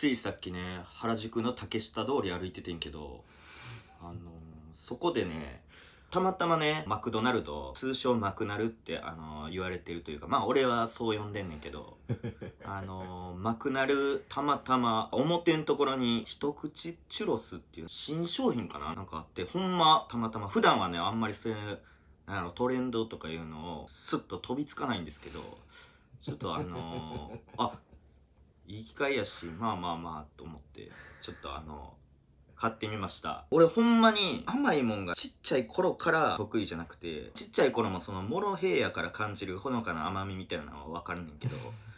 ついさっきね原宿の竹下通り歩いててんけどあのー、そこでねたまたまねマクドナルド通称マクナルってあのー、言われてるというかまあ俺はそう呼んでんねんけど あのー、マクナルたまたま表んところに一口チュロスっていう新商品かななんかあってほんまたまたま普段はねあんまりそういうあのトレンドとかいうのをスッと飛びつかないんですけどちょっとあのー、あいい機会やしまあまあまあと思ってちょっとあの買ってみました俺ほんまに甘いもんがちっちゃい頃から得意じゃなくてちっちゃい頃もそのモロヘイヤから感じるほのかな甘みみたいなのは分かるねんけど、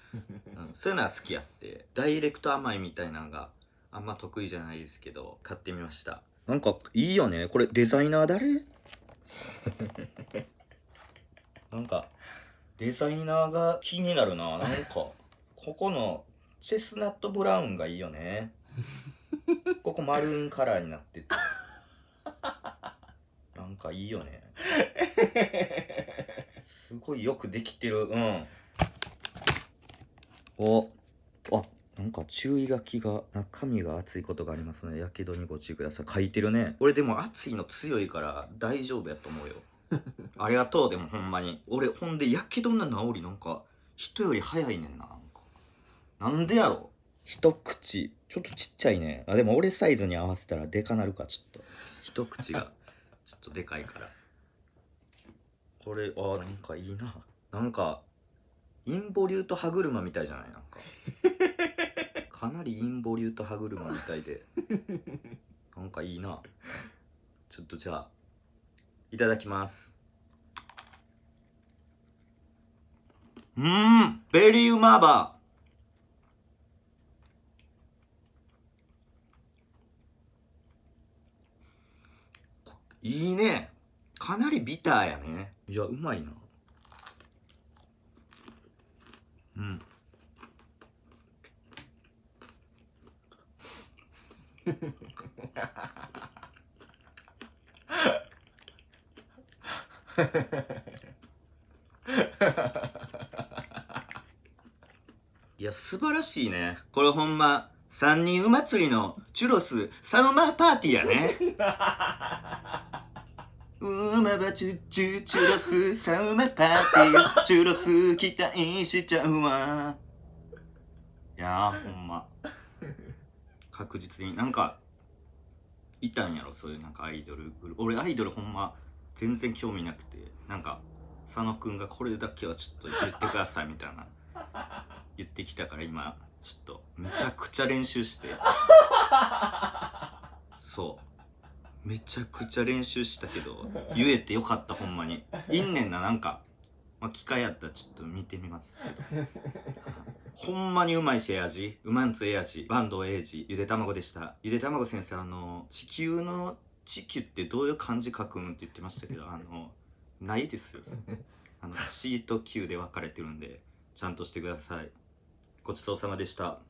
うん、そういうのは好きやってダイレクト甘いみたいなのがあんま得意じゃないですけど買ってみましたなんかいいよねこれデザイナー誰 なんかデザイナーが気になるななんかここのチェスナットブラウンがいいよね ここマルーンカラーになっててなんかいいよねすごいよくできてるうんおあなんか注意書きが中身が熱いことがありますのでやけどにご注意ください書いてるね俺でも熱いの強いから大丈夫やと思うよ ありがとうでもほんまに俺ほんでやけどの治りなんか人より早いねんななんでやろ一口ちょっとちっちゃいねあでも俺サイズに合わせたらでかなるかちょっと一口が ちょっとでかいからこれあなんかいいななんかインボリュート歯車みたいじゃないなんか かなりインボリュート歯車みたいでなんかいいなちょっとじゃあいただきますうんベリーウマーバーいいねかなりビターやねいやうまいなうんいや素晴らしいねこれほんま三人う祭りのチュロスサウマーパーティーやね 馬ばちゅチュロスサウナパーティーチュロス期待しちゃうわいやほんま確実になんかいたんやろそういうなんかアイドル俺アイドルほんま全然興味なくてなんか佐野くんがこれだけはちょっと言ってくださいみたいな言ってきたから今ちょっとめちゃくちゃ練習してそうめちゃくちゃ練習したけど言えてよかったほんまにいんねんななんか、まあ、機会あったらちょっと見てみますけどほんまにうまいしエア味うまんつえア味坂東エイジゆで卵でしたゆで卵先生あの地球の地球ってどういう漢字書くんって言ってましたけどあのないですよあの地と球で分かれてるんでちゃんとしてくださいごちそうさまでした